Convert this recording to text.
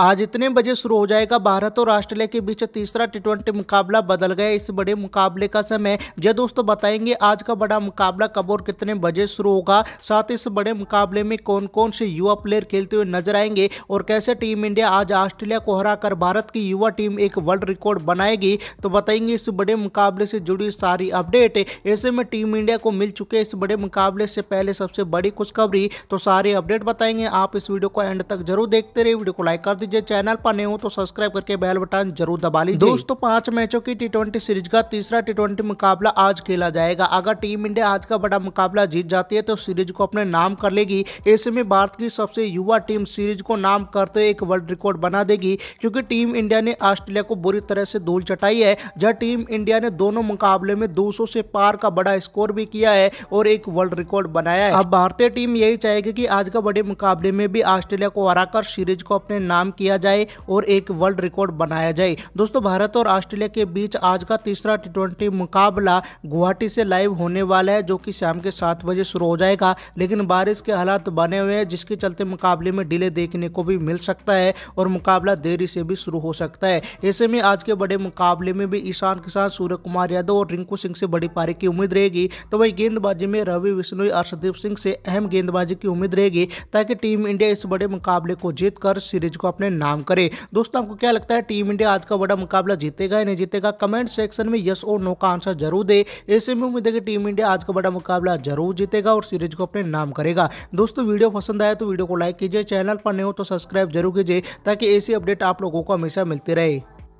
आज इतने बजे शुरू हो जाएगा भारत और ऑस्ट्रेलिया के बीच तीसरा टी ट्वेंटी मुकाबला बदल गया इस बड़े मुकाबले का समय जो दोस्तों बताएंगे आज का बड़ा मुकाबला कब और कितने बजे शुरू होगा साथ इस बड़े मुकाबले में कौन कौन से युवा प्लेयर खेलते हुए नजर आएंगे और कैसे टीम इंडिया आज ऑस्ट्रेलिया को हरा भारत की युवा टीम एक वर्ल्ड रिकॉर्ड बनाएगी तो बताएंगे इस बड़े मुकाबले से जुड़ी सारी अपडेट ऐसे में टीम इंडिया को मिल चुके इस बड़े मुकाबले से पहले सबसे बड़ी खुशखबरी तो सारी अपडेट बताएंगे आप इस वीडियो को एंड तक जरूर देखते रहे वीडियो को लाइक कर दीजिए लीजिए चैनल पर नए हो तो सब्सक्राइब करके बेल बटन जरूर दबा लीजिए दोस्तों पांच मैचों की टी सीरीज का तीसरा टी मुकाबला आज खेला जाएगा अगर टीम इंडिया आज का बड़ा मुकाबला जीत जाती है तो सीरीज को अपने नाम कर लेगी ऐसे में भारत की सबसे युवा टीम सीरीज को नाम करते एक वर्ल्ड रिकॉर्ड बना देगी क्योंकि टीम इंडिया ने ऑस्ट्रेलिया को बुरी तरह से धूल चटाई है जहाँ टीम इंडिया ने दोनों मुकाबले में 200 से पार का बड़ा स्कोर भी किया है और एक वर्ल्ड रिकॉर्ड बनाया है अब भारतीय टीम यही चाहेगी कि आज का बड़े मुकाबले में भी ऑस्ट्रेलिया को हराकर सीरीज को अपने नाम किया जाए और एक वर्ल्ड रिकॉर्ड बनाया जाए दोस्तों भारत और ऑस्ट्रेलिया के बीच आज का तीसरा टी मुकाबला गुवाहाटी से लाइव होने वाला है जो कि शाम के सात बजे शुरू हो जाएगा लेकिन बारिश के हालात बने हुए हैं जिसके चलते मुकाबले में डिले देखने को भी मिल सकता है और मुकाबला देरी से भी शुरू हो सकता है ऐसे में आज के बड़े मुकाबले में भी ईशान किसान सूर्य कुमार यादव और रिंकू सिंह से बड़ी पारी की उम्मीद रहेगी तो वही गेंदबाजी में रवि विष्णु अर्षदीप सिंह से अहम गेंदबाजी की उम्मीद रहेगी ताकि टीम इंडिया इस बड़े मुकाबले को जीतकर सीरीज को अपने अपने नाम करे दोस्तों आपको क्या लगता है टीम इंडिया आज का बड़ा मुकाबला जीतेगा या नहीं जीतेगा कमेंट सेक्शन में यस और नो का आंसर जरूर दे ऐसे में उम्मीद है कि टीम इंडिया आज का बड़ा मुकाबला जरूर जीतेगा और सीरीज को अपने नाम करेगा दोस्तों वीडियो पसंद आया तो वीडियो को लाइक कीजिए चैनल पर नहीं हो तो सब्सक्राइब जरूर कीजिए ताकि ऐसी अपडेट आप लोगों को हमेशा मिलती रहे